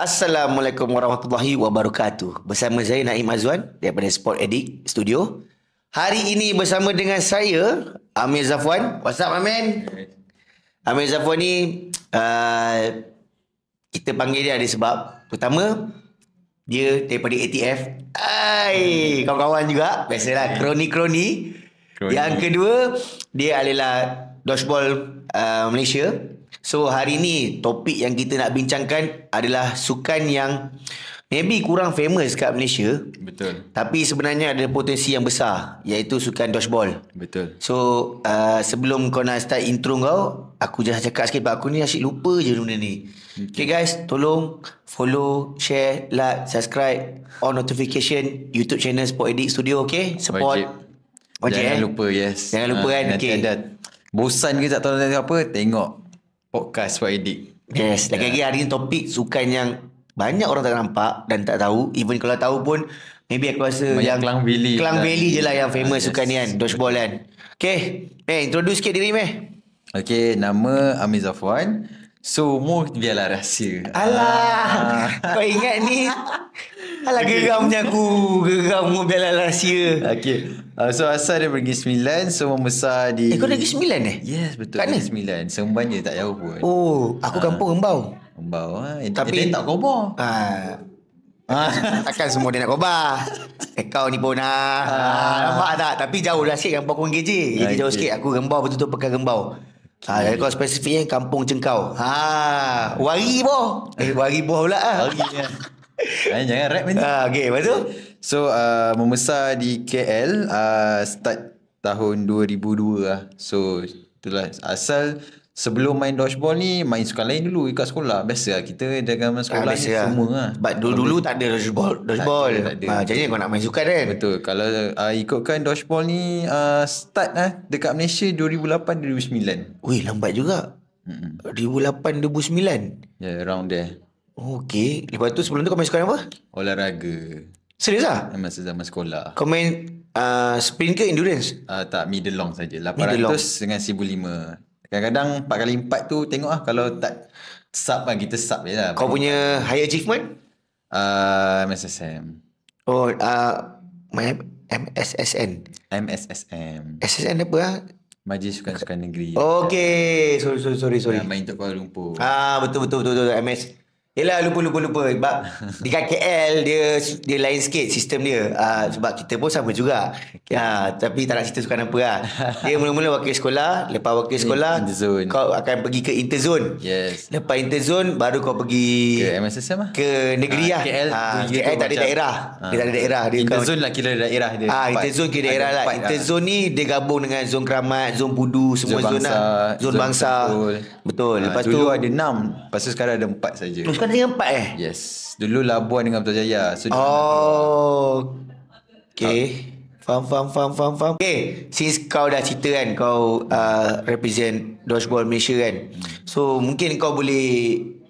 Assalamualaikum warahmatullahi wabarakatuh. Bersama saya Naim Azwan daripada Sport Edit Studio. Hari ini bersama dengan saya Amir Zafwan. What's up Amir? Amir Zafuan ni uh, kita panggil dia ada sebab pertama dia daripada ATF. Hai, kawan-kawan juga. Biasalah kroni-kroni. kroni. Yang kedua, dia adalah Dodgeball uh, Malaysia. So hari ni topik yang kita nak bincangkan adalah sukan yang maybe kurang famous kat Malaysia. Betul. Tapi sebenarnya ada potensi yang besar iaitu sukan dodgeball. Betul. So uh, sebelum kau nak start intro kau, aku jangan cakap sikit sebab aku ni asyik lupa je benda ni. Okay. guys, tolong follow, share, like, subscribe on notification YouTube channel Sport Edit Studio okay? Support. Wajib. Wajib, Jangan eh? lupa, yes. Jangan lupa uh, kan. Okay. Nanti ada Bosan ke tak tahu nak apa Tengok Podcast buat edit Yes Lagi-lagi ya. hari ni topik Sukan yang Banyak orang tak nampak Dan tak tahu Even kalau tahu pun Maybe aku rasa Banyak yang Klang Valley Klang Valley je lah yang famous ah, yes. sukan ni kan Dodgeball kan Okay Eh introduce sikit diri meh Okay Nama Amir Zafuan So umur biarlah rahsia Alah ah. Kau ingat ni Alah okay. geramnya aku Geram mobil lah rahsia Okay uh, ah, So asal dia pergi sembilan Semua besar di Eh kau dah pergi sembilan eh? Yes betul Kat mana? Sembilan Sembanya tak jauh pun Oh Aku uh. kampung embau Embau eh, ah. Tapi eh, tak kobar uh, Takkan semua dia nak kobar Eh kau ni pun ah. Uh. Nampak tak? Tapi jauh lah sikit Kampung aku dengan KJ Jadi okay. jauh sikit Aku gembau betul-betul pekan gembau Ha, jadi kau spesifiknya Kampung Cengkau Ha, Wari boh Eh wari boh pula lah Wari ya. Ayah, eh, jangan rap ni. Ah, okay, lepas tu. So, uh, membesar di KL, uh, start tahun 2002 lah. So, itulah. Asal sebelum main dodgeball ni, main sukan lain dulu ikat sekolah. Biasa lah, kita dengan main sekolah ah, ni lah. semua lah. But dulu-dulu tak ada dodgeball. dodgeball. Tak ada, tak ah, jadi kau nak main sukan kan? Betul. Kalau uh, ikutkan dodgeball ni, uh, start lah dekat Malaysia 2008-2009. Wih, lambat juga. 2008-2009? Ya, yeah, around there. Okey. Oh, Lepas tu sebelum tu kau main sukan apa? Olahraga. Serius lah? Masa zaman sekolah. Kau main uh, sprint ke endurance? Uh, tak, middle long saja. 800 dengan 1005. Kadang-kadang 4 kali 4 tu tengok lah kalau tak sub kan kita sub je lah. Kau punya high achievement? Uh, ah, MSSM. Oh, uh, MSSN. MSSM. SSN apa lah? Majlis Sukan Sukan Negeri. Okay. Sorry, sorry, sorry. sorry. Nah, main untuk Kuala Lumpur. Ah, betul, betul, betul, betul. betul. MS. Yelah lupa lupa lupa sebab dekat KL dia dia lain sikit sistem dia uh, sebab kita pun sama juga. Okay. Uh, tapi tak nak cerita sukan apa lah. Dia mula-mula wakil sekolah, lepas wakil sekolah interzone. kau akan pergi ke interzone. Yes. Lepas interzone baru kau pergi ke MSSM lah. Ke negeri ah, lah. KL, uh, KL tak ada daerah. Dia tak ada ah. daerah. Dia interzone lah kira daerah dia. Ah, interzone kira daerah lah. lah. Interzone ni dia gabung dengan zon keramat, zon budu, semua zon, zon, zon, bangsa. Betul. Uh, lepas tu, ada enam. Lepas tu sekarang ada empat saja. Kau dah tinggal empat eh? Yes. Dulu Labuan dengan Putrajaya. Jaya. So, oh. Okay. Ah. Faham, faham, faham, faham, faham. Okay. Since kau dah cerita kan, kau uh, represent Dodgeball Malaysia kan. Hmm. So, mungkin kau boleh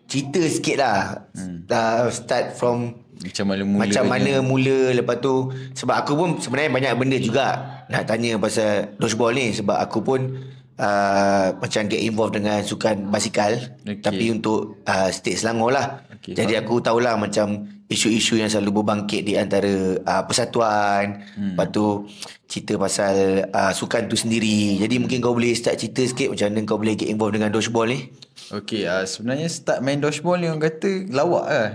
cerita sikit lah. Hmm. Uh, start from macam mana mula macam mana dia. mula lepas tu sebab aku pun sebenarnya banyak benda juga nak tanya pasal dodgeball ni sebab aku pun uh, macam get involved dengan sukan basikal okay. tapi untuk uh, state Selangor lah okay, jadi faham. aku tahulah macam isu-isu yang selalu berbangkit di antara uh, persatuan hmm. lepas tu cerita pasal uh, sukan tu sendiri jadi mungkin kau boleh start cerita sikit macam mana kau boleh get involved dengan dodgeball ni Okay, uh, sebenarnya start main dodgeball ni orang kata lawak lah.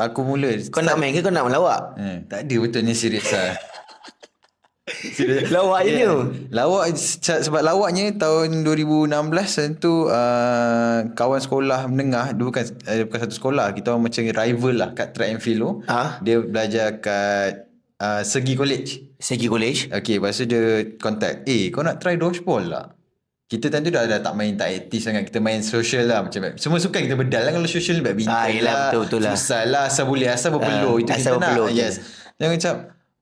Aku mula. Kau start... nak main ke kau nak melawak? Eh, tak ada betulnya serius lah. lawaknya yeah. lawak sebab lawaknya tahun 2016 tu uh, kawan sekolah menengah dia bukan uh, bukan satu sekolah kita orang macam rival lah kat track and field tu huh? Ha? dia belajar kat uh, Segi College Segi College Okay lepas tu dia contact eh kau nak try dodgeball lah kita tentu dah, dah tak main tak aktif sangat kita main social lah macam semua suka kita bedal lah kalau social ni badminton ah, yelah, lah betul, betul lah susah lah asal boleh asal ah, berpeluh uh, itu asal kita berpeluh nak yes dia macam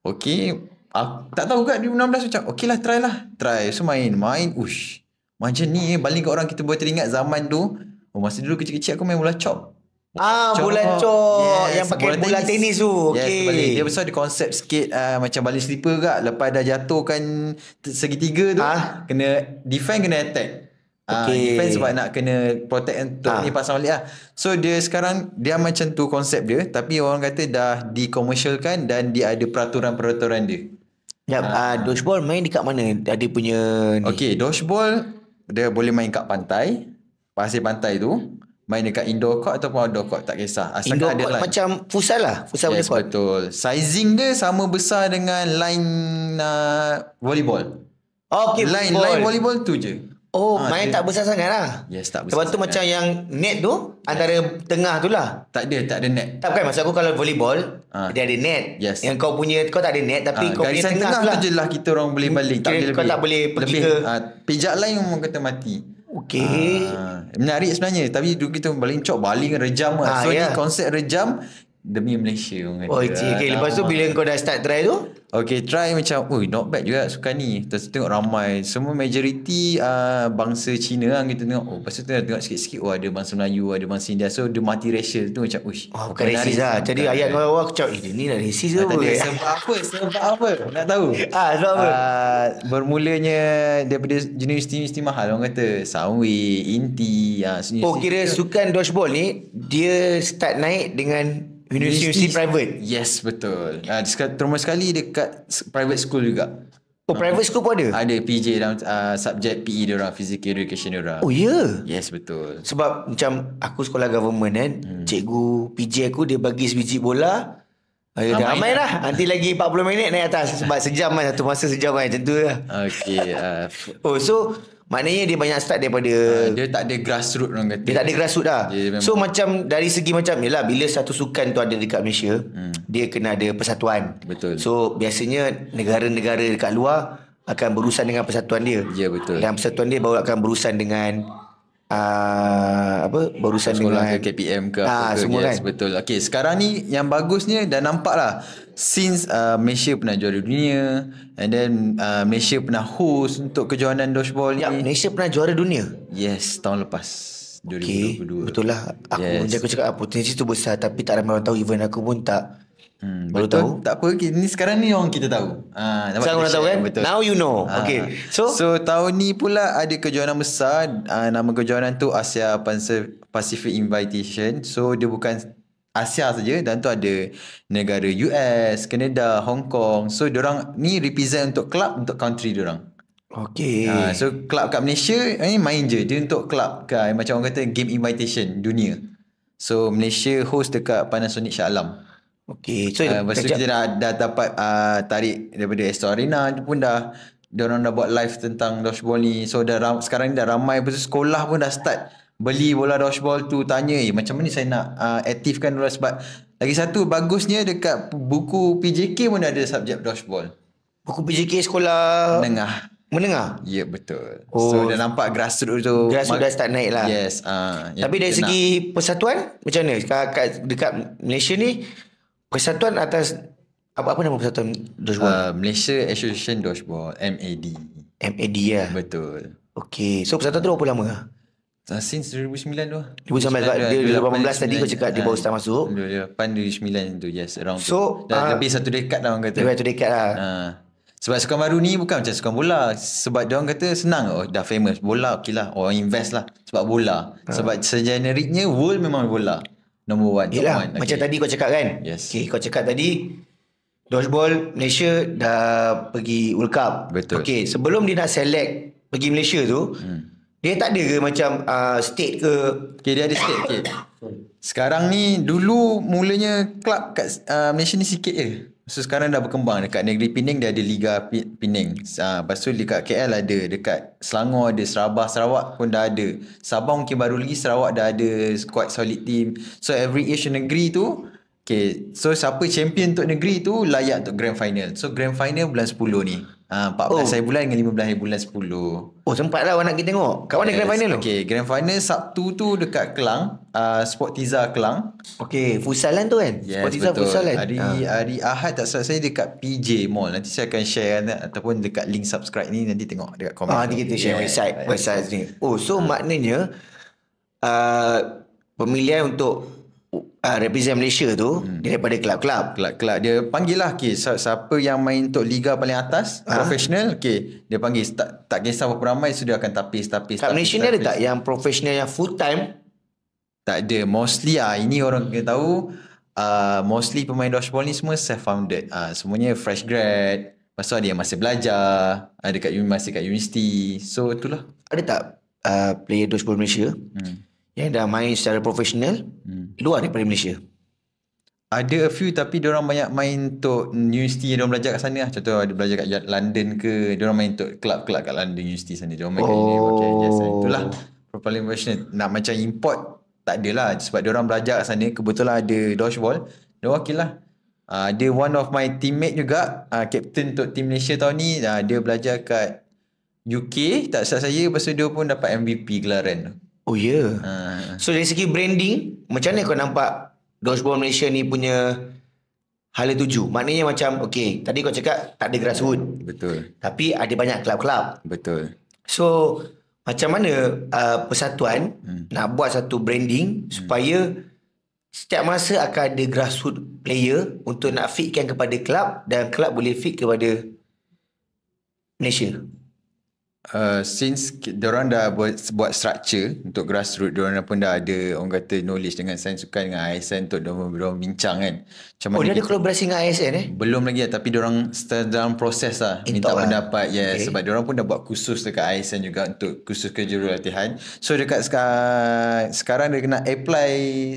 okay aku tak tahu kat 16 macam okey lah try lah try so main main ush macam ni eh, baling kat orang kita boleh teringat zaman tu oh, masa dulu kecil-kecil aku main bola chop Ah, chop. bola chop yes, yang pakai bola, bola tenis. tu. Okay. Yes, Dia besar di konsep sikit uh, macam balik slipper juga. Lepas dah jatuhkan segitiga tu, ah. kena defend, kena attack. Ah, okay. Uh, defense sebab nak kena protect untuk ha. ni pasang balik lah. So dia sekarang dia macam tu konsep dia tapi orang kata dah dikomersialkan dan dia ada peraturan-peraturan dia. Yep, uh, ah. ah, dodgeball main dekat mana? Ada punya ni. Okay, dodgeball dia boleh main kat pantai. Pasir pantai tu. Main dekat indoor court ataupun outdoor court. Tak kisah. Asalkan indoor ada court line. macam pusat lah. Pusat yes, court. betul. Sizing dia sama besar dengan line uh, volleyball. Oh, okay, line, volleyball. Line volleyball tu je. Oh, ha, main dia, tak besar sangat lah. Yes, tak besar Lepas tu macam yang net tu, antara tengah tu lah. Tak ada, tak ada net. Tak bukan, maksud aku kalau volleyball, ha. dia ada net. Yes. Yang kau punya, kau tak ada net tapi ha, kau punya tengah, tengah tu lah. tu je lah kita orang boleh balik. Kira, tak boleh kau lebih. tak boleh pergi lebih, ke. Ha, pijak lain memang kata mati. Okay. Ha, menarik sebenarnya. Tapi dulu kita balik cok, baling rejam Ha, so, ya. ni konsep rejam, Demi Malaysia orang kata. Oh, okay. okay. Lepas tu bila kau dah start try tu? Okay, try macam, oh, not bad juga suka ni. Terus tengok ramai. Semua majoriti uh, bangsa Cina kan lah, kita tengok. Oh, lepas tu tengok sikit-sikit, oh ada bangsa Melayu, ada bangsa India. So, the multiracial tu macam, ui. Oh, bukan rasis lah. Jadi ayat kau awal, aku cakap, eh, ini nak rasis ke? Ah, sebab apa, sebab apa? Nak tahu? Ah, sebab apa? Uh, bermulanya daripada jenis jenis mahal orang kata. Sawi, inti. Uh, oh, kira sukan dodgeball ni, dia start naik dengan Universiti, universiti private. Yes, betul. Ah, uh, terima sekali dekat private school juga. Oh, private school pun ada? Ada PJ dalam uh, ah, subjek PE dia orang, physical education dia orang. Oh, ya. Yeah. Yes, betul. Sebab macam aku sekolah government kan, hmm. cikgu PJ aku dia bagi sebiji bola. Ayuh, ya, ramai, ramai lah. lah. Nanti lagi 40 minit naik atas. Sebab sejam lah. Satu masa sejam lah. Macam tu lah. Okay. Uh, ah, oh, so Maknanya dia banyak start daripada uh, Dia tak ada grassroots orang kata Dia tak ada grassroots dah. dia So macam dari segi macam ni lah. bila satu sukan tu ada dekat Malaysia hmm. Dia kena ada persatuan Betul So biasanya negara-negara dekat luar Akan berurusan dengan persatuan dia Ya betul Dan persatuan dia baru akan berurusan dengan Uh, apa berurusan dengan ke KPM ke ah, apa ha, semua kan. betul Okay, sekarang ni yang bagusnya dah nampak lah since uh, Malaysia pernah juara dunia and then uh, Malaysia pernah host untuk kejohanan dodgeball ya, ni ya, Malaysia pernah juara dunia yes tahun lepas 2022 okay, betul lah aku yes. cakap apa potensi tu besar tapi tak ramai orang tahu even aku pun tak Hmm, betul. Tahu. Tak apa. ni sekarang ni orang kita tahu. Ha, sekarang orang tahu kan? Betul. Now you know. Ha. Okay. So, so tahun ni pula ada kejohanan besar. Ha, nama kejohanan tu Asia Pacific Invitation. So dia bukan Asia saja dan tu ada negara US, Canada, Hong Kong. So orang ni represent untuk club untuk country orang Okay. Ha, so club kat Malaysia ni eh, main je. Dia untuk club kan. Macam orang kata game invitation dunia. So Malaysia host dekat Panasonic Shah Alam. Okay, so uh, lepas tu kita dah, dah dapat uh, tarik daripada Astor Arena tu pun dah Diorang dah buat live tentang dodgeball ni So dah ram, sekarang ni dah ramai pun sekolah pun dah start Beli bola dodgeball tu tanya eh macam mana saya nak uh, aktifkan dulu sebab Lagi satu bagusnya dekat buku PJK pun ada subjek dodgeball Buku PJK sekolah Menengah Menengah? Ya yeah, betul oh. So dah nampak grassroots tu Grassroots dah start naik lah Yes uh, Tapi dari segi nak. persatuan macam mana dekat, dekat Malaysia ni persatuan atas apa-apa nama persatuan dodgeball? Uh, Malaysia Association Dodgeball, MAD. MAD ya. Lah. Betul. Okey, so persatuan tu berapa lama? Uh, since 2009 tu. 2009, lah. tadi kau cakap dia baru ah, start masuk. Ya, 2009 tu, yes, around so, tu. uh, lebih satu dekad dah orang kata. Lebih satu dekad lah. Uh. Sebab sukan baru ni bukan macam sukan bola. Sebab dia orang kata senang oh, dah famous. Bola okey lah. Orang invest lah. Sebab bola. Sebab uh. sejeneriknya world memang bola. Nombor 1 Yelah one. Macam tadi kau cakap kan Yes okay, Kau cakap tadi Dodgeball Malaysia Dah pergi World Cup Betul Okay sebelum dia nak select Pergi Malaysia tu hmm. Dia tak ada ke macam uh, State ke Okay dia ada state Okay Sekarang ni Dulu mulanya Club kat uh, Malaysia ni sikit je So sekarang dah berkembang dekat negeri Pening dia ada Liga P- Pening. Ha, ah, lepas tu dekat KL ada, dekat Selangor ada, Sarawak, Sarawak pun dah ada. Sabah mungkin baru lagi Sarawak dah ada squad solid team. So every Asian negeri tu Okay, so siapa champion untuk negeri tu layak untuk grand final. So grand final bulan 10 ni. Ha, 14 oh. hari bulan dengan 15 hari bulan 10. Oh sempat lah nak kita tengok. Kat mana yes. grand final tu? Okay, grand final Sabtu tu dekat Kelang. Uh, Sport Tiza Kelang. Okay, Fusalan tu kan? Yes, Sport Tiza Fusalan. Hari, ha. hari Ahad tak salah saya dekat PJ Mall. Nanti saya akan share kan, ataupun dekat link subscribe ni nanti tengok dekat komen. Ha, nanti kita share yeah. website, website ni. Oh, so ha. maknanya... Uh, pemilihan untuk uh, represent Malaysia tu hmm. daripada kelab-kelab. Kelab-kelab dia panggil lah okay, siapa yang main untuk liga paling atas, ha? professional, okey, dia panggil tak tak kisah berapa ramai sudah akan tapis tapis. Kat Malaysia ni ada tak yang professional yang full time? Tak ada. Mostly ah ini orang kena tahu uh, mostly pemain dodgeball ni semua self founded. Uh, semuanya fresh grad. Pasal ada yang masih belajar, ada kat masih kat universiti. So itulah. Ada tak uh, player dodgeball Malaysia? Hmm yang dah main secara profesional hmm. luar daripada Malaysia. Ada a few tapi orang banyak main untuk universiti yang dia orang belajar kat sana lah. Contoh ada belajar kat London ke, dia orang main untuk kelab-kelab kat London universiti sana. Dia orang main oh. kat okay, yes, Itulah, Paling passionate. Nak macam import, tak ada lah. Sebab dia orang belajar kat sana, kebetulan ada dodgeball. Dia wakil okay lah. Uh, one of my teammate juga, uh, captain untuk team Malaysia tahun ni. Uh, dia belajar kat UK, tak salah saya. Lepas dia pun dapat MVP gelaran Oh ya. Yeah. Uh. So dari segi branding, macam mana kau nampak Dodgeball Malaysia ni punya hala tuju? Maknanya macam, okay, tadi kau cakap tak ada grassroots Betul. Tapi ada banyak kelab-kelab. Betul. So, macam mana uh, persatuan hmm. nak buat satu branding hmm. supaya setiap masa akan ada grassroots player untuk nak fitkan kepada kelab dan kelab boleh fit kepada Malaysia? Uh, since orang dah buat, buat structure untuk grassroots orang pun dah ada orang kata knowledge dengan sains sukan dengan ISN untuk orang bincang kan macam oh dia ada kolaborasi dengan ISN eh belum lagi lah tapi orang dalam proses lah In eh, minta lah. pendapat lah. yes, okay. sebab orang pun dah buat khusus dekat ISN juga untuk khusus kejurulatihan so dekat sekarang sekarang dia kena apply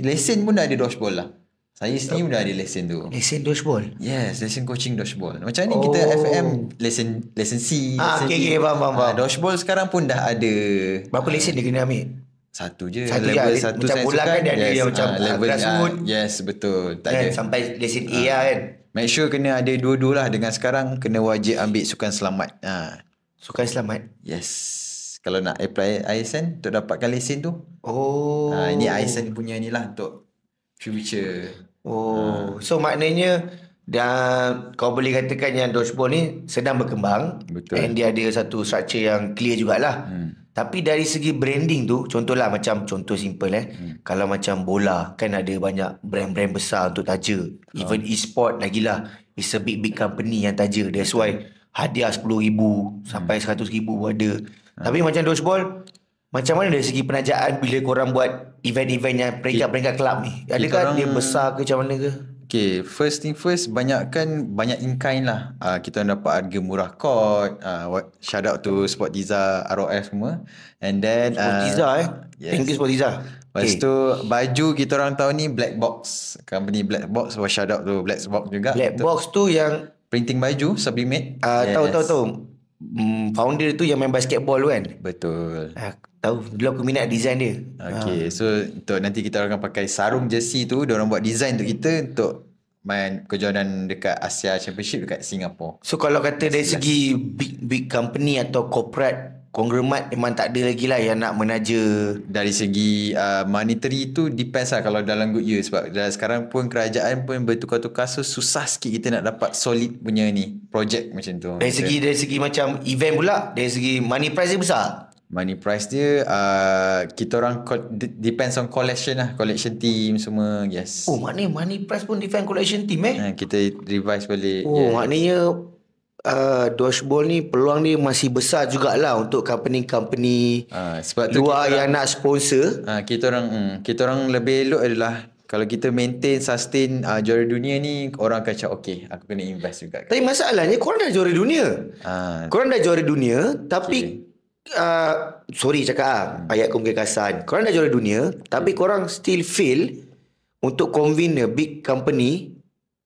lesen pun dah ada dodgeball lah saya sendiri so, dah ada lesen tu. Lesen dodgeball? Yes, lesen coaching dodgeball. Macam ni oh. kita FM lesen lesen C. Ah, okay, e. okay, faham, faham, ah, faham. dodgeball sekarang pun dah ada. Berapa ha, lesen dia kena ambil? Satu je. Satu level je. Satu macam bola kan, kan dia yes, macam ha, level, ha, Yes, betul. Tak kan, ada. Sampai lesen ha. A lah kan. Make sure kena ada dua-dua lah dengan sekarang kena wajib ambil sukan selamat. Ah, Sukan selamat? Yes. Kalau nak apply ISN untuk dapatkan lesen tu. Oh. Ha, ini ISN punya ni lah untuk future. Oh, ha. so maknanya dan kau boleh katakan yang dodgeball ni sedang berkembang Betul. and dia ada satu structure yang clear jugalah. Hmm. Tapi dari segi branding tu, contohlah macam contoh simple eh. Hmm. Kalau macam bola, kan ada banyak brand-brand besar untuk taja. Oh. Even e-sport lagilah. It's a big big company yang taja. That's why hadiah RM10,000 sampai hmm. RM100,000 pun ada. Hmm. Tapi macam dodgeball, macam mana dari segi penajaan bila korang buat event-event yang peringkat-peringkat kelab ni? Adakah orang, dia besar ke macam mana ke? Okay, first thing first, banyak kan, banyak in kind lah. Uh, kita dapat harga murah kot. Uh, shout out to Sport Diza, ROF semua. And then... Ah, Sport Diza uh, eh? Yes. Thank you Sport Diza. Lepas okay. tu, baju kita orang tahu ni Black Box. Company Black Box, so shout out to Black Box juga. Black betul. Box tu yang... Printing baju, sublimate. Uh, yes. Tahu, tahu, tahu. Mm, founder tu yang main basketball kan? Betul. Uh, Tahu Dulu aku minat design dia Okay ha. So untuk nanti kita akan pakai Sarung jersey tu Dia orang buat design untuk kita Untuk main kejohanan dekat Asia Championship dekat Singapore. So kalau kata dari segi big big company atau corporate konglomerat memang tak ada lagi lah yang nak menaja dari segi uh, monetary tu depends lah kalau dalam good year sebab dah sekarang pun kerajaan pun bertukar-tukar so susah sikit kita nak dapat solid punya ni project macam tu dari segi dari segi macam event pula dari segi money price dia besar money price dia uh, kita orang co- depends on collection lah collection team semua yes oh maknanya money price pun depend collection team eh uh, kita revise balik oh yes. maknanya uh, Dodgeball ni peluang ni masih besar jugalah untuk company-company uh, sebab tu luar yang orang, nak sponsor uh, kita orang um, kita orang lebih elok adalah kalau kita maintain sustain uh, juara dunia ni orang akan cakap okey aku kena invest juga tapi masalahnya korang dah juara dunia uh, korang dah juara dunia tapi okay. Uh, sorry cakap ah hmm. ayat kemungkinan korang dah jual dunia tapi hmm. korang still feel untuk convince a big company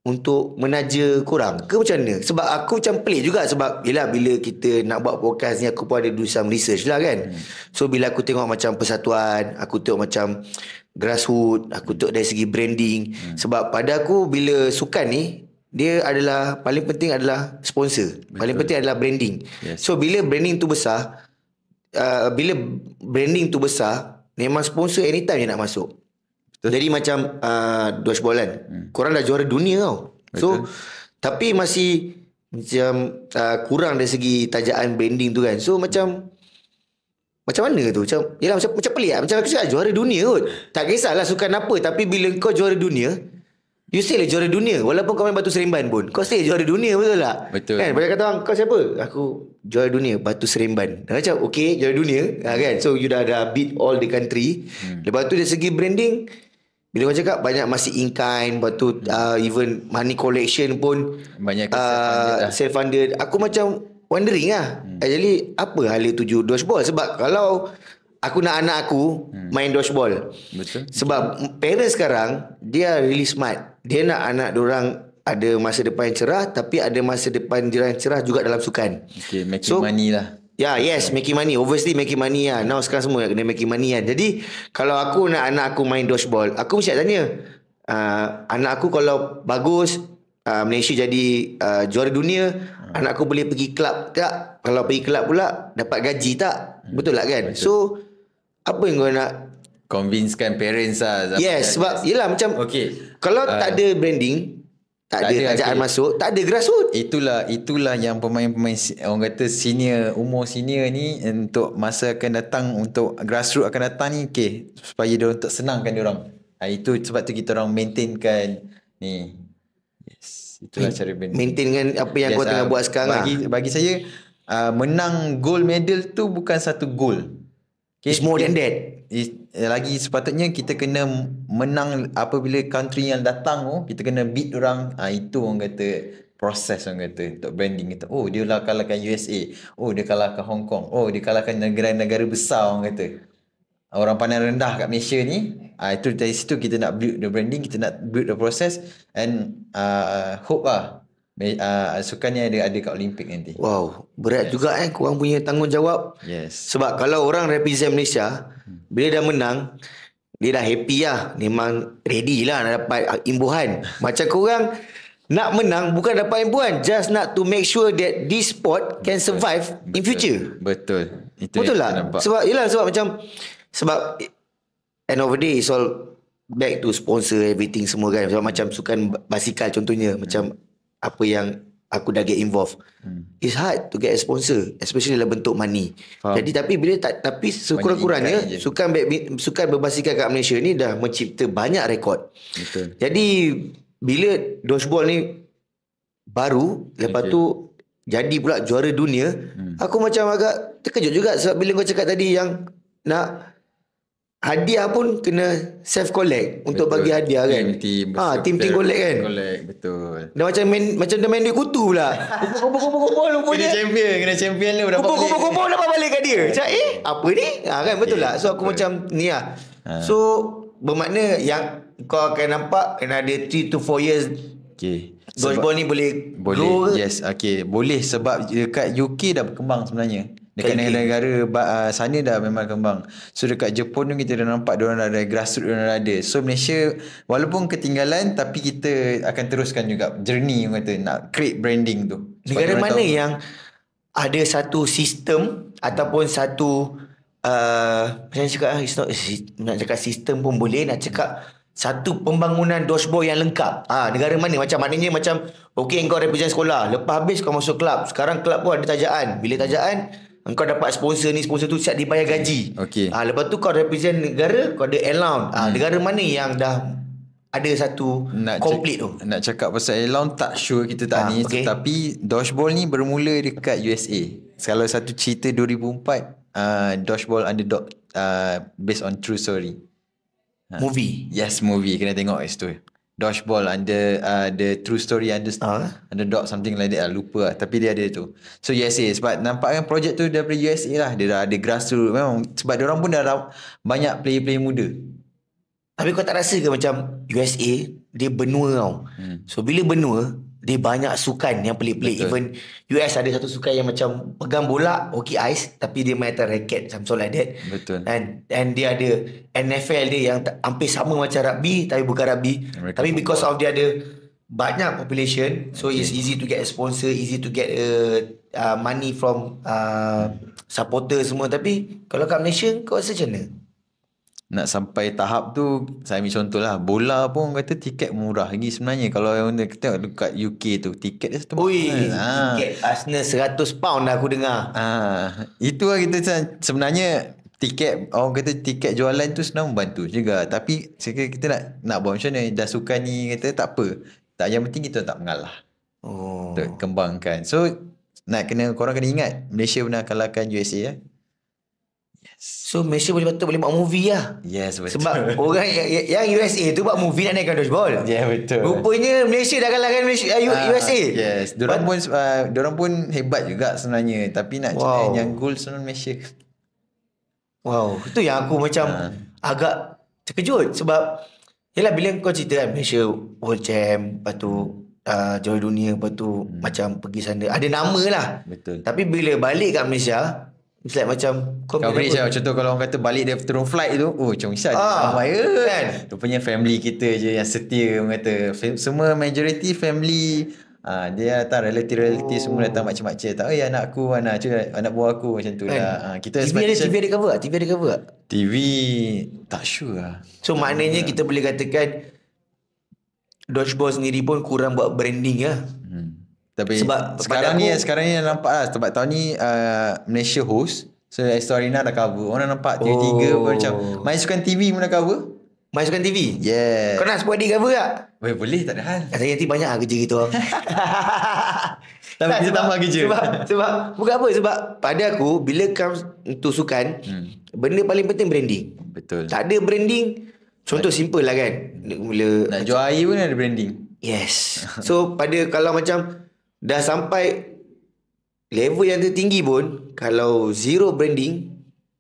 untuk menaja korang ke macam mana sebab aku macam pelik juga sebab yelah bila kita nak buat podcast ni aku pun ada do some research lah kan hmm. so bila aku tengok macam persatuan aku tengok macam grassroot aku tengok dari segi branding hmm. sebab pada aku bila sukan ni dia adalah paling penting adalah sponsor Betul. paling penting adalah branding yes. so bila branding tu besar Uh, bila branding tu besar memang sponsor anytime dia nak masuk Betul. jadi macam uh, sebulan, kan hmm. korang dah juara dunia tau so tapi masih macam uh, kurang dari segi tajaan branding tu kan so macam macam mana tu? Macam, yelah, macam, macam pelik lah. Macam aku cakap, juara dunia kot. Tak kisahlah sukan apa. Tapi bila kau juara dunia, You still lah juara dunia Walaupun kau main batu seremban pun Kau still juara dunia betul tak? Betul kan? Banyak kata orang Kau siapa? Aku juara dunia Batu seremban Dan macam okay Juara dunia ha, kan? So you dah, dah beat all the country hmm. Lepas tu dari segi branding Bila kau cakap Banyak masih in kind Lepas tu hmm. uh, Even money collection pun Banyak uh, self funded lah. Aku macam Wondering lah hmm. Actually Apa hal tuju Dodgeball Sebab kalau aku nak anak aku hmm. main dodgeball. Betul. Sebab parents sekarang dia really smart. Dia nak anak dia orang ada masa depan yang cerah tapi ada masa depan jiran cerah juga dalam sukan. Okay, making so, money lah. Ya, yeah, yes, making money. Obviously making money lah. Now sekarang semua kena making money lah. Jadi, kalau aku nak anak aku main dodgeball, aku mesti tanya. Uh, anak aku kalau bagus, uh, Malaysia jadi uh, juara dunia, hmm. anak aku boleh pergi club tak? Kalau pergi club pula, dapat gaji tak? Hmm. Betul tak kan? Betul. So, apa yang kau nak convincekan parents lah yes yeah, sebab yelah macam okay. kalau uh, tak ah. ada branding tak, tak ada, ajakan okay. masuk tak ada grassroots itulah itulah yang pemain-pemain orang kata senior umur senior ni untuk masa akan datang untuk grassroots akan datang ni okey supaya dia untuk senangkan dia orang ha, itu sebab tu kita orang maintainkan ni yes itulah cara branding maintainkan apa yang yes, kau tengah uh, buat sekarang bagi lah. bagi saya uh, menang gold medal tu bukan satu goal Okay. It's more than that. It's, eh, lagi sepatutnya kita kena menang apabila country yang datang tu, kita kena beat orang. Ah ha, itu orang kata proses orang kata untuk branding kita. Oh dia lah kalahkan USA. Oh dia kalahkan Hong Kong. Oh dia kalahkan negara-negara besar orang kata. Ah, orang pandang rendah kat Malaysia ni. Ah ha, itu dari situ kita nak build the branding, kita nak build the process and uh, hope lah uh, sukan yang ada ada kat Olimpik nanti. Wow, berat yes. juga eh kurang punya tanggungjawab. Yes. Sebab kalau orang represent Malaysia hmm. bila dah menang dia dah happy lah Memang ready lah Nak dapat imbuhan Macam korang Nak menang Bukan dapat imbuhan Just nak to make sure That this sport Can survive Betul. In future Betul Itu Betul lah Sebab Yelah sebab macam Sebab End of the day It's all Back to sponsor Everything semua kan Sebab macam Sukan basikal contohnya Macam apa yang aku dah get involved. Hmm. It's hard to get a sponsor especially dalam bentuk money. Faham. Jadi tapi bila tak tapi sekurang-kurangnya sukan sukan berbasikal kat Malaysia ni dah mencipta banyak rekod. Betul. Jadi bila dodgeball ni baru Betul. lepas tu jadi pula juara dunia, hmm. aku macam agak terkejut juga sebab bila kau cakap tadi yang nak hadiah pun kena self collect untuk bagi hadiah kan team team ah ha, team team collect kan collect betul dan macam main macam dia main duit kutu pula kumpul kumpul kumpul kumpul kena champion kena champion lu dapat kumpul kumpul kumpul dapat balik kat dia macam eh apa ni ha, kan betul lah so aku betul. macam ni lah ha. so bermakna yang kau akan nampak kena ada 3 to 4 years okay. Dodgeball ni boleh Boleh grow. Yes okay. Boleh sebab Dekat UK dah berkembang sebenarnya Dekat negara-negara uh, sana dah memang berkembang So dekat Jepun tu kita dah nampak diorang ada grassroots diorang ada. So Malaysia walaupun ketinggalan tapi kita akan teruskan juga journey yang kata nak create branding tu. Sebab negara mana tahu, yang ada satu sistem ataupun satu uh, macam cakap, ah, it's not, nak cakap sistem pun boleh nak cakap satu pembangunan dodgeball yang lengkap. Ah ha, negara mana macam maknanya macam okey engkau represent sekolah, lepas habis kau masuk kelab. Sekarang kelab pun ada tajaan. Bila tajaan engkau dapat sponsor ni, sponsor tu siap dibayar okay. gaji. Okey. Ah ha, lepas tu kau represent negara, kau ada allowance. Ah ha, hmm. negara mana yang dah ada satu nak complete c- tu. Nak cakap pasal allowance tak sure kita tak ha, ni okay. tetapi dodgeball ni bermula dekat USA. Kalau satu cerita 2004 uh, dodgeball underdog uh, based on true story ha. movie. Yes, movie. Kena tengok itu. Dodgeball under uh, the true story under ah. uh. dog something like that lah. lupa lah. tapi dia ada tu so USA sebab nampak kan projek tu daripada USA lah dia dah ada grassroots memang sebab orang pun dah banyak player-player muda tapi kau tak rasa ke macam USA dia benua tau hmm. so bila benua dia banyak sukan yang pelik-pelik. Even US ada satu sukan yang macam pegang bola, hockey ice, tapi dia main atas raket, something like that. Betul. And, and dia ada NFL dia yang hampir sama macam rugby, tapi bukan rugby. Mereka tapi because bola. of dia ada banyak population, so okay. it's easy to get a sponsor, easy to get a, uh, uh, money from uh, supporter semua. Tapi kalau kat Malaysia, kau rasa macam mana? nak sampai tahap tu saya ambil contoh lah bola pun kata tiket murah lagi sebenarnya kalau yang kita tengok dekat UK tu tiket dia satu mahal Ui, ha. tiket Arsenal 100 pound aku dengar ha. itu lah kita sebenarnya tiket orang kata tiket jualan tu sebenarnya membantu juga tapi saya kita nak nak buat macam ni dah suka ni kata tak apa tak yang penting kita tak mengalah oh. kembangkan so nak kena korang kena ingat Malaysia pernah kalahkan USA ya eh? So Malaysia boleh betul boleh buat movie lah. Yes betul. Sebab orang yang, USA tu buat movie nak naikkan dodgeball. Ya yeah, betul. Rupanya Malaysia dah kalahkan Malaysia, uh, ah, USA. yes. Diorang pun uh, diorang pun hebat juga sebenarnya. Tapi nak wow. cakap yang goal sebenarnya Malaysia. Wow. Itu yang aku macam uh. agak terkejut. Sebab yelah bila kau cerita kan Malaysia world champ. Lepas tu uh, juara dunia. Lepas tu hmm. macam pergi sana. Ada nama lah. Betul. Tapi bila balik kat Malaysia. It's like macam kau Coverage lah Contoh kalau orang kata Balik dia turun flight tu Oh macam misal ah, Bahaya kan Rupanya kan? family kita je Yang setia kata Semua majority family Ah ha, dia datang relative-relative oh. semua datang macam-macam tak eh anak aku anak cik, anak buah aku macam tu kan? lah. Ha, kita TV ada TV ada cover tak? TV ada cover tak? TV tak sure lah. So tak maknanya tak lah. kita tak. boleh katakan Dodgeball sendiri pun kurang buat branding lah. Tapi sebab sekarang ni sekarang ni dah nampak lah sebab tahun ni uh, Malaysia host so Estorina Arena dah cover. Orang nampak TV3 oh. macam main sukan TV pun dah cover. Main sukan TV? Yeah. Kau nak sport dia cover tak? Boleh, boleh tak ada hal. Saya nanti banyak lah kerja gitu Tapi kita tambah kerja. Sebab, sebab bukan apa sebab pada aku bila comes untuk sukan hmm. benda paling penting branding. Betul. Tak ada branding contoh Baik. simple lah kan. Mula nak jual air pun ada branding. Yes. So pada kalau macam dah sampai level yang tertinggi pun kalau zero branding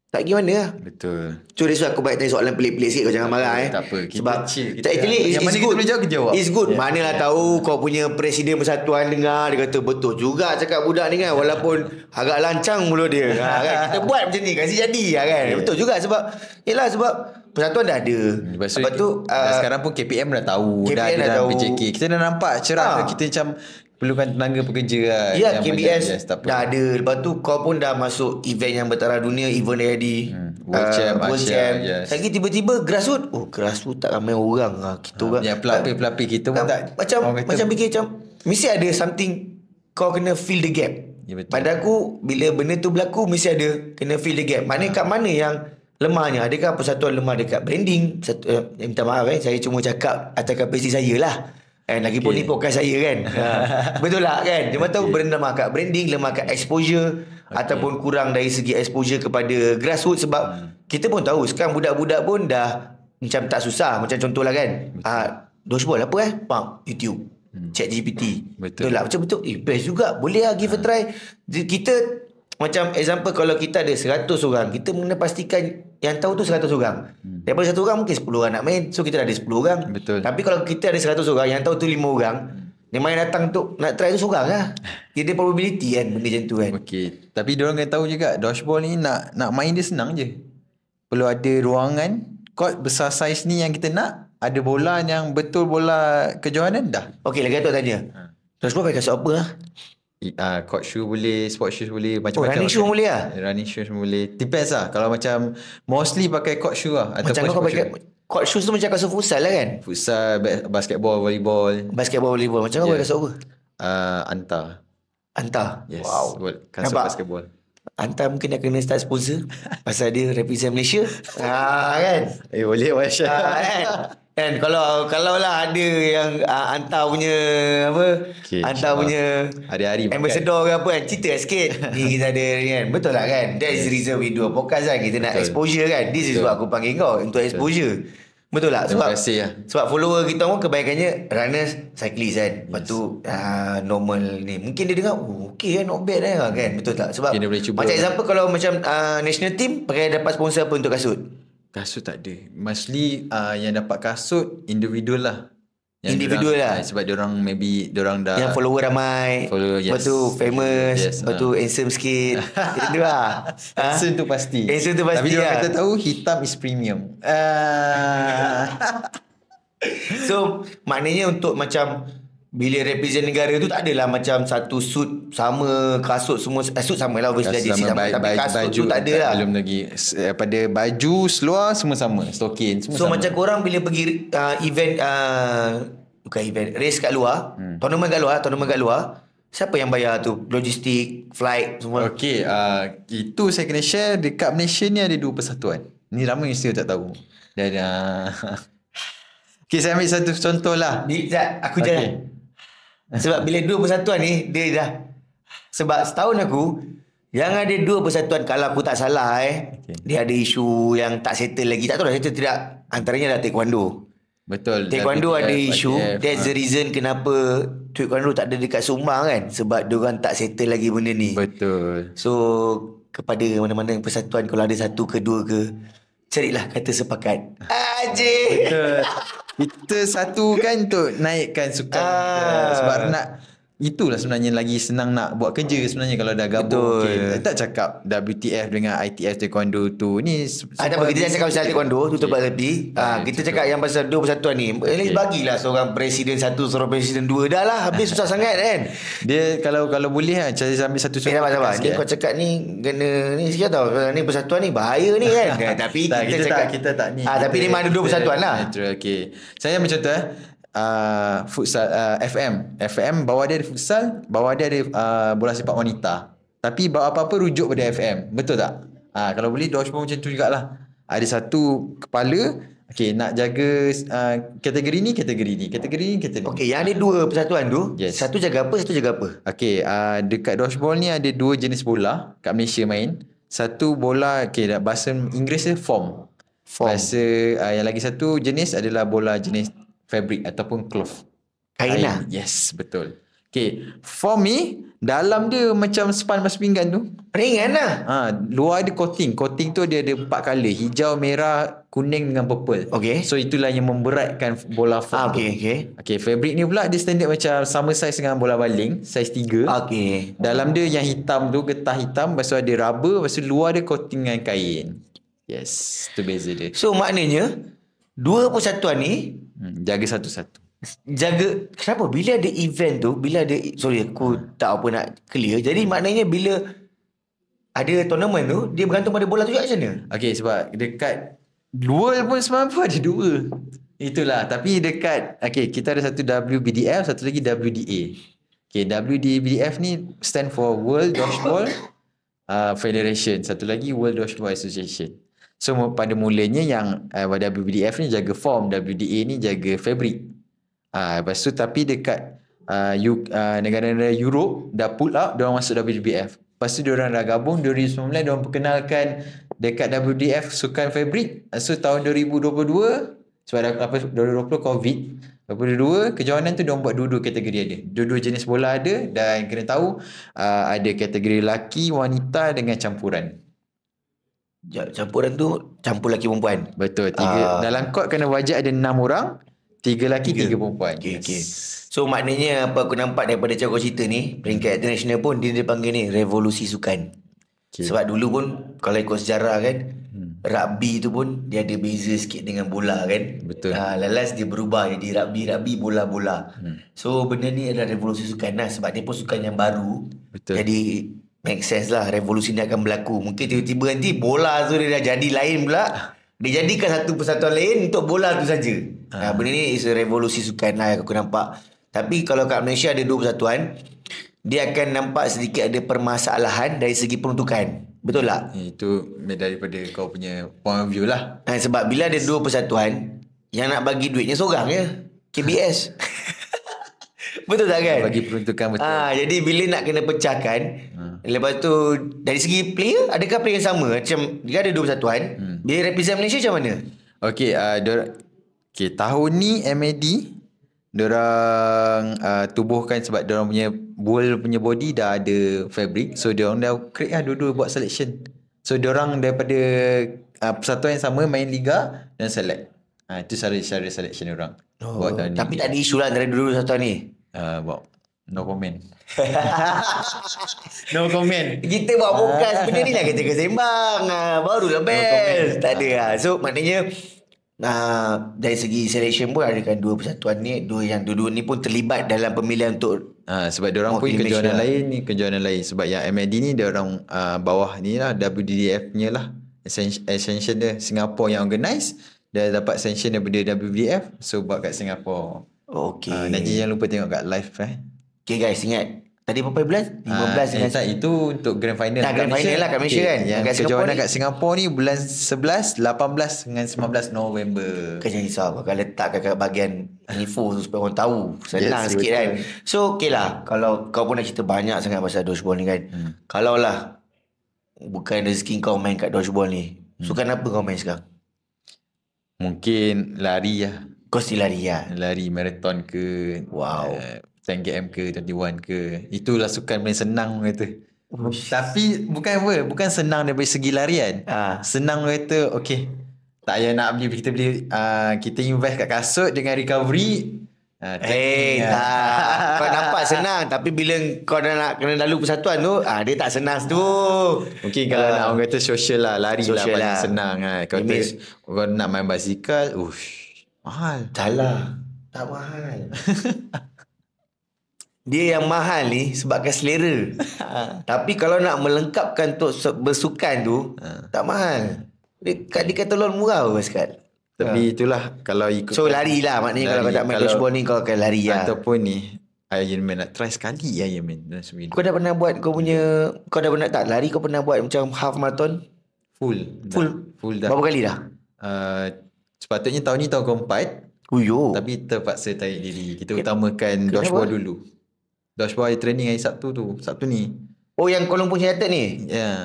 tak pergi mana lah. Betul. Cuma so, aku baik tanya soalan pelik-pelik sikit kau jangan marah eh. Tak apa. Kita Sebab chill. Kita, actually, it's, it's good. kita boleh kita jawab. It's good. Yeah. Manalah yeah. tahu kau punya presiden persatuan dengar. Dia kata betul juga cakap budak ni kan. Walaupun agak lancang mulut dia. ha, kan? Kita buat macam ni. Kasi jadi lah kan. Yeah. Betul juga sebab. Yelah sebab Persatuan dah ada. Ya, Lepas, tu uh, sekarang pun KPM dah tahu. KPM dah, dah, dah tahu. PJK. Kita dah nampak cerah. Ha. Kita macam, Perlukan tenaga pekerja lah. Ya, yang KBS menjadi, dah ada. Lepas tu kau pun dah masuk event yang bertaraf dunia. Event AID. Hmm. Uh, world Champ. Yes. Lagi tiba-tiba grassroot. Oh, grassroot tak ramai orang lah. Kita ah, ha, orang. Ya, pelapi-pelapi kita pun tak. Macam, kata, macam fikir macam. Mesti ada something kau kena fill the gap. Ya, betul. Pada aku, bila benda tu berlaku, mesti ada kena fill the gap. Mana ha. kat mana yang lemahnya? Adakah persatuan lemah dekat branding? Satu, eh, minta maaf eh. Saya cuma cakap atas kapasiti saya lah. Eh, lagi pun okay. ni pokok saya kan. Ha. Betul lah kan. Cuma okay. tahu brand lemah kat branding, lemah kat exposure. Okay. Ataupun kurang dari segi exposure kepada grassroots. Sebab hmm. kita pun tahu sekarang budak-budak pun dah macam tak susah. Macam contohlah kan. Uh, ah, Dosbol apa eh? Pak, YouTube. Hmm. Chat GPT. Betul. betul lah. Macam betul. Eh, best juga. Boleh lah give hmm. a ah. try. Kita macam example kalau kita ada 100 orang. Kita mengenai pastikan yang tahu tu 100 orang. Hmm. Daripada 1 orang mungkin 10 orang nak main. So kita dah ada 10 orang. Betul. Tapi kalau kita ada 100 orang yang tahu tu 5 orang. Ni hmm. main datang tu nak try tu seorang lah. Dia probability kan benda macam tu kan. Okay. Tapi diorang kena tahu juga dodgeball ni nak nak main dia senang je. Perlu ada ruangan. Court besar saiz ni yang kita nak. Ada bola yang betul bola kejohanan dah. Okay lagi tu tanya. Ha. Dodgeball pakai kasut apa lah? uh, court shoe boleh, sport shoes boleh, oh, macam-macam. Oh, running shoe lah. boleh lah. Running shoes boleh. Depends lah. Kalau macam mostly pakai court shoe lah. Macam kau pakai Court shoes tu macam kasut futsal lah kan? Futsal, basketball, volleyball. Basketball, volleyball. Macam yeah. kau kasut apa? Uh, Anta. Anta? Yes. Wow. Well, kasut Nampak? basketball. Anta mungkin dah kena start sponsor. pasal dia represent Malaysia. ah, kan? Eh, boleh, Masya. Ah, kan? Kan kalau kalau lah ada yang uh, hantar punya apa okay, hantar cuman. punya hari-hari ambassador ke apa kan cerita lah sikit ni kita ada kan betul lah kan that is the reason we do a podcast kan kita betul. nak exposure kan this betul. is what aku panggil kau untuk exposure betul, betul tak sebab Terima kasih, ya. sebab follower kita pun kebaikannya runners cyclist kan lepas tu uh, normal ni mungkin dia dengar oh, okay kan not bad kan, kan? betul tak sebab macam example kalau macam uh, national team pakai dapat sponsor apa untuk kasut Kasut tak ada. Mostly uh, yang dapat kasut individual lah. Yang individual diorang, lah. Uh, sebab orang maybe orang dah yang follower ramai. Follow, yes. Lepas tu famous, yes, lepas tu uh. handsome sikit. Itu lah. Handsome ha? tu pasti. Handsome tu pasti. Tapi dia lah. kata tahu hitam is premium. Uh. so maknanya untuk macam bila represent negara tu tak adalah macam satu suit sama kasut semua eh, suit sama lah obviously kasut sama, sama baju, tapi kasut baju, tu tak ada lah belum lagi eh, pada baju seluar semua sama stokin semua so, sama macam korang bila pergi uh, event uh, bukan event race kat luar hmm. tournament kat luar tournament kat luar Siapa yang bayar tu logistik, flight semua? Okey, uh, itu saya kena share dekat Malaysia ni ada dua persatuan. Ni ramai yang saya tak tahu. Dan uh, Okay, saya ambil satu contoh lah. Di, aku jalan. Sebab bila dua persatuan ni dia dah sebab setahun aku yang ada dua persatuan kalau aku tak salah eh okay. dia ada isu yang tak settle lagi tak tahu lah settle tidak antaranya adalah taekwondo. Betul. Taekwondo ada PDF, isu PDF, that's the ha. reason kenapa taekwondo tak ada dekat Sumang kan sebab dia orang tak settle lagi benda ni. Betul. So kepada mana-mana persatuan kalau ada satu ke dua ke carilah kata sepakat. Aje. Betul. Kita satu kan untuk naikkan sukan. Ah. Sebab nak Itulah sebenarnya lagi senang nak buat kerja sebenarnya kalau dah gabung. Betul. Okay. Tak cakap WTF dengan ITF Taekwondo tu. Ni ada begitu kita cakap pasal Taekwondo tu tempat okay. lebih. Ah, kita cakap yang pasal dua persatuan ni. Eh, okay. Eh, bagilah seorang presiden satu, seorang presiden dua. Dah lah habis susah sangat kan. Dia kalau kalau boleh kan cari sambil satu suara. Okay, sabar, Ni kau eh. cakap ni kena ni sikit tau. Ni persatuan ni bahaya ni kan. tapi kita, cakap, kita tak ni. Ha, tapi ni mana dua persatuan lah. Okay. Saya macam tu eh uh, futsal uh, ah, FM FM bawah dia ada futsal bawah dia ada uh, bola sepak wanita tapi bawa apa-apa rujuk pada FM betul tak uh, kalau boleh dodgeball macam tu lah ada satu kepala Okay, nak jaga uh, kategori ni, kategori ni. Kategori ni, kategori ni. Okay, yang ada dua persatuan tu. Yes. Satu jaga apa, satu jaga apa? Okay, uh, dekat dodgeball ni ada dua jenis bola kat Malaysia main. Satu bola, okay, bahasa Inggeris dia form. Form. Bahasa uh, yang lagi satu jenis adalah bola jenis fabric ataupun cloth. Kain lah. Yes, betul. Okay, for me, dalam dia macam span mas pinggan tu. Ringan lah. Ha, luar dia coating. Coating tu dia ada empat colour. Hijau, merah, kuning dengan purple. Okay. So, itulah yang memberatkan bola foam ah, okay, tu. Okay, okay. fabric ni pula dia standard macam sama size dengan bola baling. Size tiga. Okay. Dalam dia yang hitam tu, getah hitam. Lepas tu ada rubber. Lepas tu luar dia coating dengan kain. Yes, tu beza dia. So, maknanya, dua persatuan ni Hmm, jaga satu-satu. Jaga kenapa bila ada event tu, bila ada sorry aku tak apa nak clear. Jadi maknanya bila ada tournament tu, dia bergantung pada bola tu juga macam mana? Okey sebab dekat dual pun semampu ada dua. Itulah tapi dekat okey kita ada satu WBDF, satu lagi WDA. Okey WDBDF ni stand for World Dodgeball uh, Federation, satu lagi World Dodgeball Association. So pada mulanya yang uh, eh, WDF ni jaga form, WDA ni jaga fabric. Ah uh, lepas tu tapi dekat ah, ah, negara-negara uh, Europe dah pull up, dia orang masuk WDF. Lepas tu orang dah gabung 2019 diorang perkenalkan dekat WDF sukan fabric. Ah, so tahun 2022 sebab apa 2020 COVID 2022 kejohanan tu diorang buat dua-dua kategori ada. Dua-dua jenis bola ada dan kena tahu uh, ada kategori lelaki, wanita dengan campuran campuran tu campur lelaki perempuan betul tiga uh, dalam kot, kena wajah ada enam orang tiga lelaki tiga, tiga perempuan okay, yes. okay. so maknanya apa aku nampak daripada cakap cerita ni peringkat international pun dia dipanggil ni revolusi sukan okay. sebab dulu pun kalau ikut sejarah kan hmm. rugby tu pun dia ada beza sikit dengan bola kan betul ha, ah, lalas dia berubah jadi rugby rugby bola bola hmm. so benda ni adalah revolusi sukan lah sebab dia pun sukan yang baru betul jadi make sense lah revolusi ni akan berlaku. Mungkin tiba-tiba nanti bola tu dia dah jadi lain pula. Dia jadikan satu persatuan lain untuk bola tu saja. Ha. Ha, benda ni is a revolusi sukan lah yang aku nampak. Tapi kalau kat Malaysia ada dua persatuan, dia akan nampak sedikit ada permasalahan dari segi peruntukan. Betul tak? Itu daripada kau punya point of view lah. Ha, sebab bila ada dua persatuan, yang nak bagi duitnya seorang ya, KBS. Betul tak kan? Bagi peruntukan betul. Ah, jadi bila nak kena pecahkan, hmm. lepas tu dari segi player, adakah player yang sama? Macam dia ada dua persatuan, hmm. dia represent Malaysia macam mana? Okay, uh, ah, dor- okay tahun ni MAD, diorang uh, tubuhkan sebab diorang punya bull punya body dah ada fabric. So, diorang dah create lah dua-dua buat selection. So, diorang daripada uh, persatuan yang sama main liga dan select. Ha, itu cara-cara selection orang. Oh, tapi ni. tak ada isu lah antara dua-dua satuan ni. Uh, well, no hmm. comment. no comment. Kita buat bukan sebenarnya ni lah kita kesembang. Ah, Baru lah best. No tak ada lah. So maknanya Nah, dari segi selection pun ada kan dua persatuan ni, dua yang dua-dua ni pun terlibat dalam pemilihan untuk ha, sebab dia orang pun kejohanan lah. lain ni, kejohanan lain sebab yang MAD ni dia orang uh, ah, bawah ni lah WDDF nya lah. essential dia Singapore yang organize dia dapat sanction daripada WDF so buat kat Singapore. Okey, Uh, ah, Najib jangan lupa tengok kat live eh. Okay guys, ingat. Tadi berapa bulan? 15 uh, eh, tak, itu untuk grand final. Tak, grand final lah kat Malaysia okay. kan. Yang kat kejohanan Singapura kat Singapura ni bulan 11, 18 dengan 19 November. Kau jangan risau. Kau letak kat bahagian info tu supaya orang tahu. Senang yes, sikit kan. So, okay lah. Kalau kau pun dah cerita banyak sangat pasal dodgeball ni kan. Hmm. Kalau lah, bukan rezeki kau main kat dodgeball ni. So, hmm. kenapa kau main sekarang? Mungkin lari lah. Ya. Kau still lari lah Lari marathon ke Wow uh, eh, 10km ke 21 ke Itulah sukan paling senang kata Ush. Tapi bukan apa Bukan senang dari segi larian ha. Ah. Senang kata Okay Tak payah nak beli Kita beli uh, Kita invest kat kasut Dengan recovery Uh, ah, hey, eh, ya. tak. Kau nampak senang Tapi bila kau dah nak Kena lalu persatuan tu ah, Dia tak senang tu Mungkin okay, kalau uh, nak Orang kata social lah Lari lah social lah, lah senang lah. Kau, kata, kau nak main basikal Ush Mahal. Tak lah. Tak mahal. Dia yang mahal ni sebabkan selera. Tapi kalau nak melengkapkan tu bersukan tu, ha. tak mahal. Dia, dia kata lon murah pun sekat. Tapi ha. itulah kalau ikut. So lari lah maknanya lari. kalau kau tak main dodgeball ni kau akan lari lah. Ataupun ni Ironman nak try sekali ya dalam seminggu. Kau dah pernah buat kau punya, kau dah pernah tak lari kau pernah buat macam half marathon? Full. Full? Dah. Full dah. Berapa kali dah? Uh, Sepatutnya tahun ni tahun keempat. Uyo. Tapi terpaksa tarik diri. Kita Ken- utamakan dodgeball dulu. Dodgeball training hari Sabtu tu. Sabtu ni. Oh yang kolong pun syarat ni? Ya. Yeah.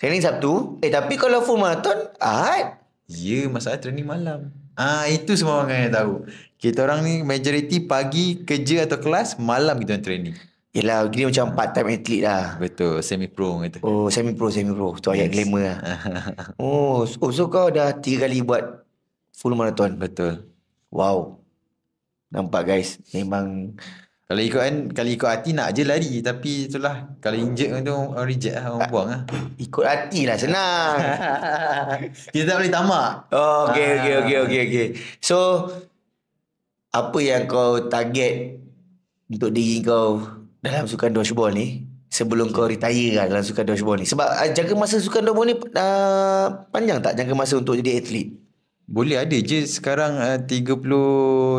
Training Sabtu? Eh tapi kalau full marathon, ahad? Ya, yeah, masalah training malam. Ah itu semua orang yang tahu. Kita orang ni majoriti pagi kerja atau kelas, malam kita orang training. Yelah, gini macam part time atlet lah. Betul, semi pro gitu. Oh, semi pro, semi pro. Tu yes. ayat glamour lah. oh, so, so kau dah tiga kali buat full marathon. Betul. Wow. Nampak guys, memang kalau ikut kan, kalau ikut hati nak je lari tapi itulah kalau injek tu orang reject lah, orang ah. buang lah. Ikut hati lah senang. Kita tak boleh tamak. Oh, okay, ah. okay, okay, okay, okay. So, apa yang kau target untuk diri kau dalam sukan dodgeball ni sebelum kau retire lah dalam sukan dodgeball ni? Sebab ah, jangka masa sukan dodgeball ni uh, panjang tak jangka masa untuk jadi atlet? Boleh ada je sekarang eh, uh, 30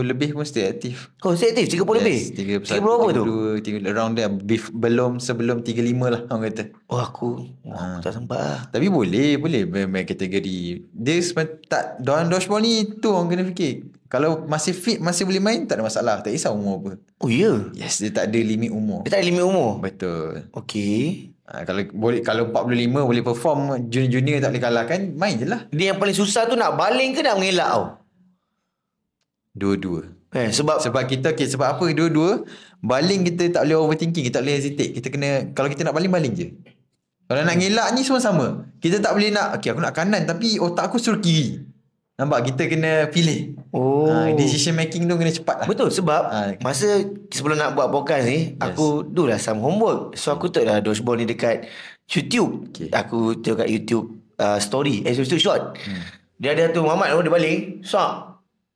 lebih pun still aktif. Oh, still aktif 30 yes, lebih. 30, 30 berapa tu? 30 around there Bef- belum sebelum 35 lah orang kata. Oh, aku, uh. aku ah. tak sempat lah. Tapi boleh, boleh main kategori. Dia sebenarnya tak dalam dodgeball ni tu orang kena fikir. Kalau masih fit, masih boleh main, tak ada masalah. Tak kisah umur apa. Oh, ya? Yeah. Yes, dia tak ada limit umur. Dia tak ada limit umur? Betul. Okay. Ha, kalau boleh kalau 45 boleh perform junior-junior tak boleh kalah kan main je lah Dia yang paling susah tu nak baling ke nak mengelak tau dua-dua eh, sebab sebab kita okay, sebab apa dua-dua baling kita tak boleh overthinking kita tak boleh hesitate kita kena kalau kita nak baling baling je kalau hmm. nak ngelak ni semua sama kita tak boleh nak okay aku nak kanan tapi otak aku suruh kiri Nampak kita kena pilih. Ha, oh. Ha, decision making tu kena cepat lah. Betul sebab ha. masa sebelum nak buat podcast ni yes. aku do lah some homework. So aku hmm. tengok lah dashboard ni dekat YouTube. Okay. Aku tengok kat YouTube uh, story. Eh YouTube short. Hmm. Dia ada tu Muhammad tu dia balik. So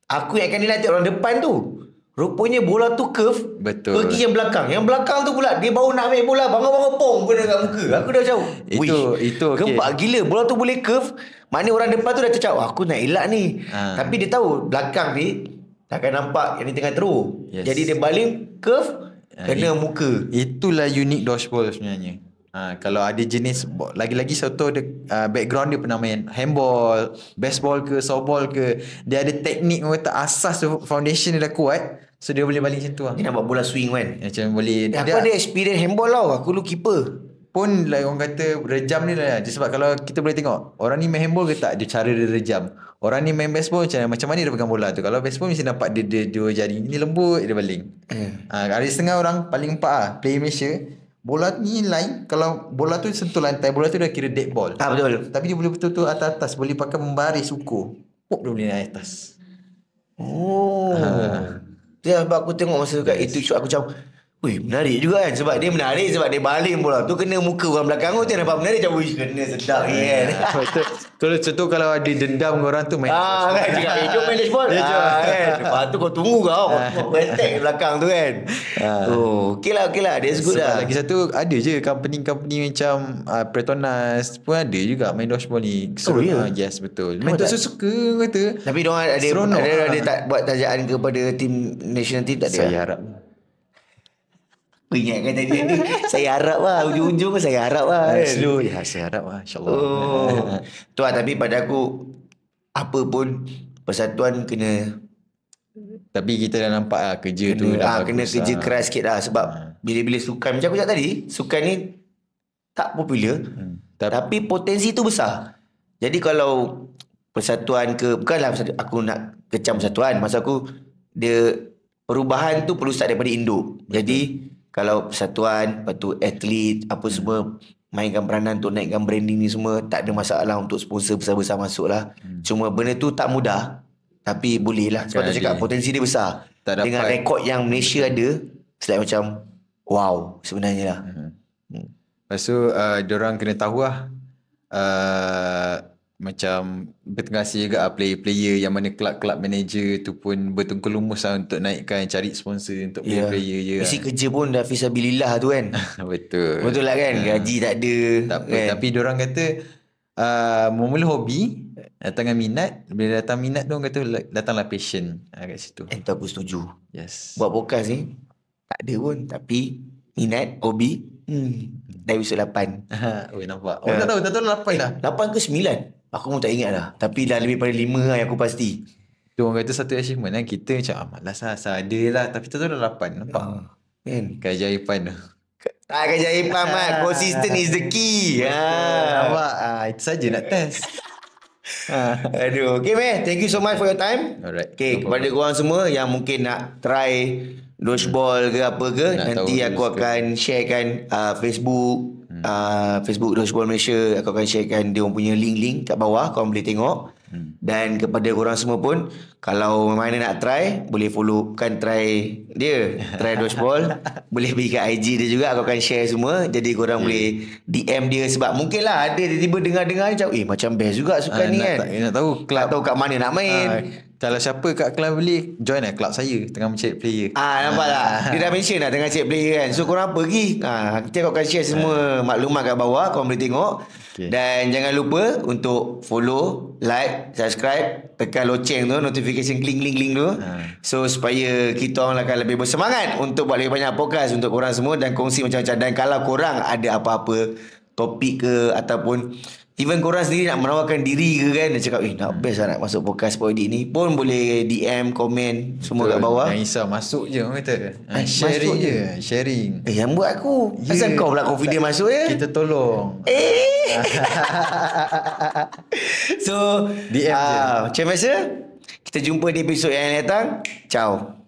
aku yang akan dilatih orang depan tu. Rupanya bola tu curve Betul Pergi yang belakang Yang belakang tu pula Dia baru nak ambil bola Bangun-bangun Pong pun dekat muka Aku dah jauh Itu Wish. itu okay. Gempak gila Bola tu boleh curve Maknanya orang depan tu dah tercap Aku nak elak ni ha. Tapi dia tahu Belakang ni Takkan nampak Yang ni tengah throw yes. Jadi dia balik Curve ha, Kena ha, muka Itulah unique dodgeball sebenarnya Ha, kalau ada jenis lagi-lagi satu uh, ha, background dia pernah main handball, baseball ke, softball ke, dia ada teknik kata asas tu foundation dia dah kuat. So dia boleh balik macam tu lah. Dia nak buat bola swing kan? Macam boleh. Ya, dia aku ada experience handball tau. Lah? Aku dulu keeper. Pun lah orang kata rejam ni lah. Sebab kalau kita boleh tengok. Orang ni main handball ke tak? Dia cara dia rejam. Orang ni main baseball macam, macam mana dia pegang bola tu. Kalau baseball mesti nampak dia, dia dua jari. Ini lembut dia baling. Hmm. Ha, ada setengah orang paling empat lah. Play Malaysia. Bola ni lain Kalau bola tu sentuh lantai Bola tu dah kira dead ball Tak ah, betul Tapi dia boleh betul-betul atas-atas Boleh pakai membaris ukur Pop dia boleh naik atas Oh ha. Ah. Itu yang sebab aku tengok masa dekat yes. itu Aku macam Wih menarik juga kan sebab dia menarik sebab dia baling pula. Tu kena muka orang belakang tu oh, dia nampak menarik macam wish kena sedap ni kan. kalau Tu lah contoh kalau ada dendam dengan orang tu main. Ah, kan juga eh, jom main dashboard. Ya, kan. Lepas tu kau tunggu kau. Ah. Kau attack belakang tu kan. Ah. Oh, okeylah okeylah. That's good sebab lah. Lagi satu ada je company-company macam uh, ah, Pretonas pun ada juga main dashboard ni. oh, yeah. Ya? yes, betul. Main tu suka kata. Tapi dia ada ada, tak buat tajaan kepada team national team tak ada. Saya harap. Ingat kan tadi ni Saya harap lah Ujung-ujung saya harap lah kan? Slow Ya saya harap lah InsyaAllah oh. Tuan lah, tapi pada aku Apa pun Persatuan kena Tapi kita dah nampak lah Kerja tu ah, Kena kerja lah. keras sikit lah Sebab hmm. Bila-bila sukan Macam aku cakap tadi Sukan ni Tak popular hmm. tapi, potensi tu besar Jadi kalau Persatuan ke Bukanlah aku nak Kecam persatuan Masa aku Dia Perubahan tu perlu start daripada induk Jadi kalau persatuan lepas tu atlet apa semua mainkan peranan untuk naikkan branding ni semua tak ada masalah untuk sponsor besar-besar masuk lah hmm. cuma benda tu tak mudah tapi boleh lah sebab tu cakap dia. potensi dia besar tak dapat. dengan rekod yang Malaysia ada selain macam wow sebenarnya lah hmm. hmm. lepas tu uh, diorang kena tahu lah uh, macam berterima juga lah player-player yang mana kelab-kelab manager tu pun bertungkul lumus lah untuk naikkan cari sponsor untuk yeah. Ya. player-player je Isi kan. kerja pun dah fisabilillah tu kan. Betul. Betul lah kan? Ya. Gaji tak ada. Tak apa. Kan? Tapi orang kata uh, ah, mula hobi datang minat bila datang minat tu orang kata datanglah passion uh, kat situ entah aku setuju yes buat podcast ni tak ada pun tapi minat hobi hmm. dah besok 8 ha, weh nampak oh, uh, tak tahu tak tahu 8 eh, dah 8 ke 9 Aku pun tak ingat lah Tapi dah lebih pada lima, lah yang aku pasti Dia orang kata satu achievement kan Kita macam ah, malas lah Asal ada lah Tapi tak tu dah lapan. Nampak uh, kan? Kajaipan tu Ah, kerja Ipan mat Consistent is the key Ah, Nampak ah, Itu saja nak test ha. Aduh Okay man Thank you so much for your time Alright Okay no kepada korang semua Yang mungkin nak try Dodgeball ke apa ke Nanti aku akan Sharekan uh, Facebook hmm. uh, Facebook Dodgeball Malaysia aku akan sharekan dia orang punya link-link kat bawah kau boleh tengok hmm. dan kepada korang semua pun kalau mana nak try boleh follow kan try dia try Dodgeball boleh pergi kat IG dia juga aku akan share semua jadi korang yeah. boleh DM dia sebab mungkin lah ada tiba-tiba dengar-dengar macam eh macam best juga suka uh, ni nak, kan nak tahu club. tahu kat mana nak main uh. Kalau siapa kat kelab beli Join lah kelab saya Tengah mencari player Ah nampak tak ah. Dia dah mention lah Tengah cari player kan So korang pergi ah, Kita akan share semua ah. Maklumat kat bawah Korang boleh tengok okay. Dan jangan lupa Untuk follow Like Subscribe Tekan loceng tu Notification kling-kling-kling tu ha. So supaya Kita orang akan lebih bersemangat Untuk buat lebih banyak podcast Untuk korang semua Dan kongsi macam-macam Dan kalau korang ada apa-apa Topik ke Ataupun Even korang sendiri nak menawarkan diri ke kan Dia cakap Eh nak best lah nak masuk podcast Boy ni Pun boleh DM, komen Semua Betul. kat bawah Tak kisah masuk je orang kata ha, Sharing masuk je Sharing Eh yang buat aku yeah. Asal ya. kau pula confident tak. masuk ya Kita tolong Eh So DM uh, je ah, Macam biasa Kita jumpa di episod yang datang Ciao